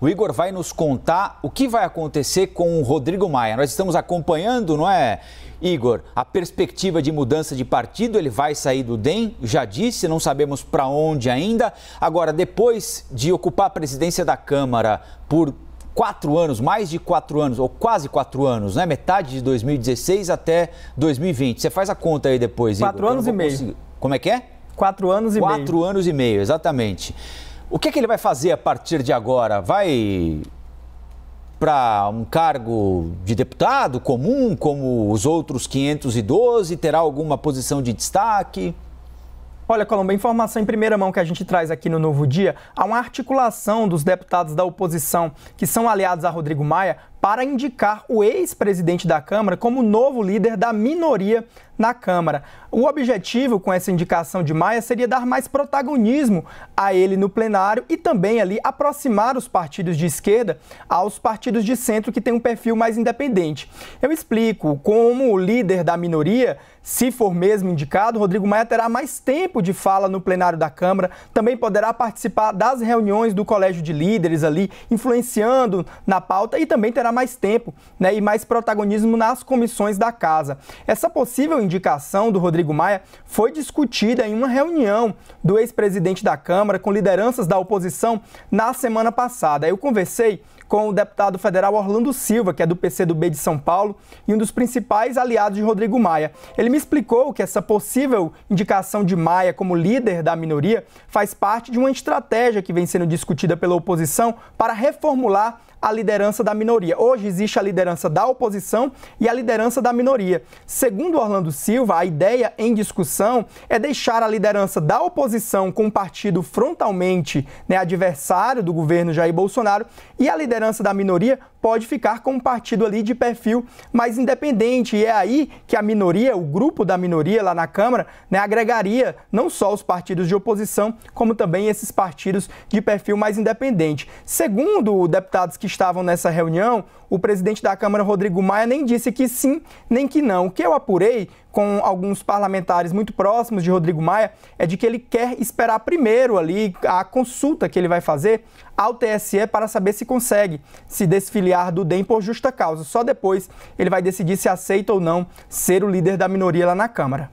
O Igor vai nos contar o que vai acontecer com o Rodrigo Maia. Nós estamos acompanhando, não é, Igor, a perspectiva de mudança de partido. Ele vai sair do DEM, já disse, não sabemos para onde ainda. Agora, depois de ocupar a presidência da Câmara por quatro anos, mais de quatro anos, ou quase quatro anos, né? Metade de 2016 até 2020. Você faz a conta aí depois, quatro Igor. Quatro anos e meio. Conseguir. Como é que é? Quatro anos e meio. Quatro anos e meio, exatamente. O que, é que ele vai fazer a partir de agora? Vai para um cargo de deputado comum, como os outros 512? Terá alguma posição de destaque? Olha, Colombo, informação em primeira mão que a gente traz aqui no Novo Dia, há uma articulação dos deputados da oposição que são aliados a Rodrigo Maia para indicar o ex-presidente da Câmara como novo líder da minoria na Câmara. O objetivo com essa indicação de Maia seria dar mais protagonismo a ele no plenário e também ali aproximar os partidos de esquerda aos partidos de centro que têm um perfil mais independente. Eu explico como o líder da minoria, se for mesmo indicado, Rodrigo Maia terá mais tempo de fala no plenário da Câmara, também poderá participar das reuniões do colégio de líderes ali, influenciando na pauta e também terá terá mais tempo né, e mais protagonismo nas comissões da casa. Essa possível indicação do Rodrigo Maia foi discutida em uma reunião do ex-presidente da Câmara com lideranças da oposição na semana passada. Eu conversei com o deputado federal Orlando Silva, que é do PCdoB de São Paulo e um dos principais aliados de Rodrigo Maia. Ele me explicou que essa possível indicação de Maia como líder da minoria faz parte de uma estratégia que vem sendo discutida pela oposição para reformular a liderança da minoria hoje existe a liderança da oposição e a liderança da minoria. Segundo Orlando Silva, a ideia em discussão é deixar a liderança da oposição com o partido frontalmente né, adversário do governo Jair Bolsonaro e a liderança da minoria pode ficar com um partido ali de perfil mais independente. E é aí que a minoria, o grupo da minoria lá na Câmara, né, agregaria não só os partidos de oposição, como também esses partidos de perfil mais independente. Segundo deputados que estavam nessa reunião, o presidente da Câmara, Rodrigo Maia, nem disse que sim, nem que não. O que eu apurei com alguns parlamentares muito próximos de Rodrigo Maia é de que ele quer esperar primeiro ali a consulta que ele vai fazer ao TSE para saber se consegue se desfiliar do DEM por justa causa. Só depois ele vai decidir se aceita ou não ser o líder da minoria lá na Câmara.